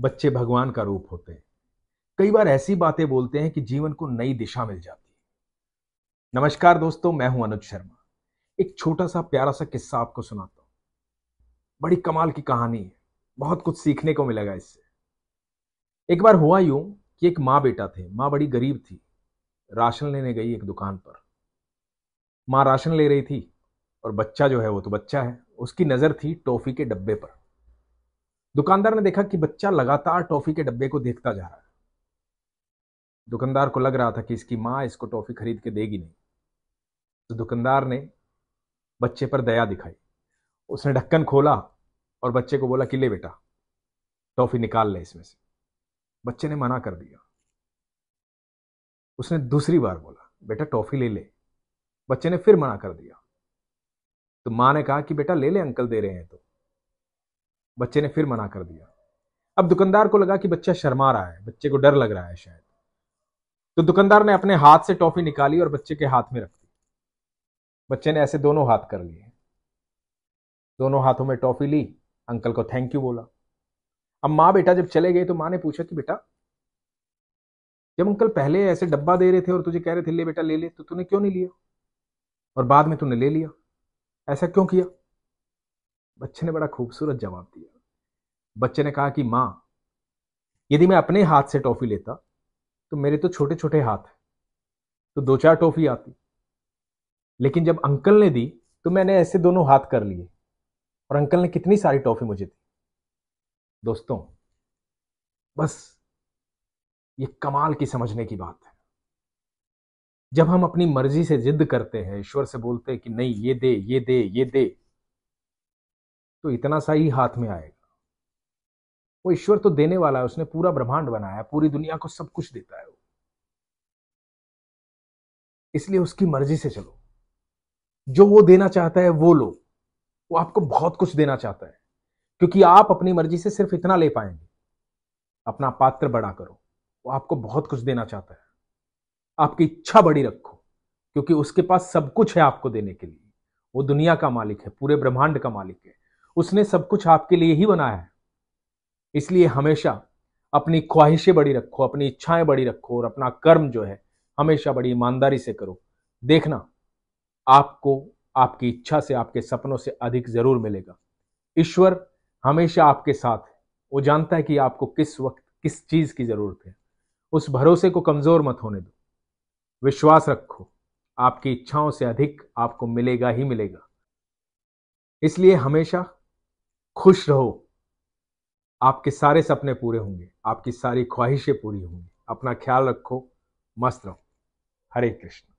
बच्चे भगवान का रूप होते हैं कई बार ऐसी बातें बोलते हैं कि जीवन को नई दिशा मिल जाती है नमस्कार दोस्तों मैं हूं अनुज शर्मा एक छोटा सा प्यारा सा किस्सा आपको सुनाता हूँ बड़ी कमाल की कहानी है बहुत कुछ सीखने को मिलेगा इससे एक बार हुआ यूं कि एक माँ बेटा थे माँ बड़ी गरीब थी राशन लेने गई एक दुकान पर माँ राशन ले रही थी और बच्चा जो है वो तो बच्चा है उसकी नज़र थी टॉफ़ी के डब्बे पर दुकानदार ने देखा कि बच्चा लगातार टॉफी के डब्बे को देखता जा रहा है दुकानदार को लग रहा था कि इसकी माँ इसको टॉफी खरीद के देगी नहीं तो दुकानदार ने बच्चे पर दया दिखाई उसने ढक्कन खोला और बच्चे को बोला कि ले बेटा टॉफी निकाल ले इसमें से बच्चे ने मना कर दिया उसने दूसरी बार बोला बेटा टॉफी ले ले बच्चे ने फिर मना कर दिया तो माँ ने कहा कि बेटा ले ले अंकल दे रहे हैं तो बच्चे ने फिर मना कर दिया अब दुकानदार को लगा कि बच्चा शर्मा रहा है बच्चे को डर लग रहा है शायद तो दुकानदार ने अपने हाथ से टॉफी निकाली और बच्चे के हाथ में रख दी बच्चे ने ऐसे दोनों हाथ कर लिए दोनों हाथों में टॉफी ली अंकल को थैंक यू बोला अब माँ बेटा जब चले गए तो माँ ने पूछा कि बेटा जब अंकल पहले ऐसे डब्बा दे रहे थे और तुझे कह रहे थे ले बेटा ले ले तो तूने क्यों नहीं लिया और बाद में तूने ले लिया ऐसा क्यों किया बच्चे ने बड़ा खूबसूरत जवाब दिया बच्चे ने कहा कि माँ यदि मैं अपने हाथ से टॉफ़ी लेता तो मेरे तो छोटे छोटे हाथ हैं तो दो चार टॉफ़ी आती लेकिन जब अंकल ने दी तो मैंने ऐसे दोनों हाथ कर लिए और अंकल ने कितनी सारी टॉफ़ी मुझे दी दोस्तों बस ये कमाल की समझने की बात है जब हम अपनी मर्जी से जिद करते हैं ईश्वर से बोलते हैं कि नहीं ये दे ये दे ये दे तो इतना सा ही हाथ में आएगा वो ईश्वर तो देने वाला है उसने पूरा ब्रह्मांड बनाया पूरी दुनिया को सब कुछ देता है वो इसलिए उसकी मर्जी से चलो जो वो देना चाहता है वो लो वो आपको बहुत कुछ देना चाहता है क्योंकि आप अपनी मर्जी से सिर्फ इतना ले पाएंगे अपना पात्र बड़ा करो वो आपको बहुत कुछ देना चाहता है आपकी इच्छा बड़ी रखो क्योंकि उसके पास सब कुछ है आपको देने के लिए वो दुनिया का मालिक है पूरे ब्रह्मांड का मालिक है उसने सब कुछ आपके लिए ही बनाया है इसलिए हमेशा अपनी ख्वाहिशें बड़ी रखो अपनी इच्छाएं बड़ी रखो और अपना कर्म जो है हमेशा बड़ी ईमानदारी से करो देखना आपको आपकी इच्छा से आपके सपनों से अधिक जरूर मिलेगा ईश्वर हमेशा आपके साथ है वो जानता है कि आपको किस वक्त किस चीज़ की ज़रूरत है उस भरोसे को कमज़ोर मत होने दो विश्वास रखो आपकी इच्छाओं से अधिक आपको मिलेगा ही मिलेगा इसलिए हमेशा खुश रहो आपके सारे सपने पूरे होंगे आपकी सारी ख्वाहिशें पूरी होंगी अपना ख्याल रखो मस्त रहो हरे कृष्ण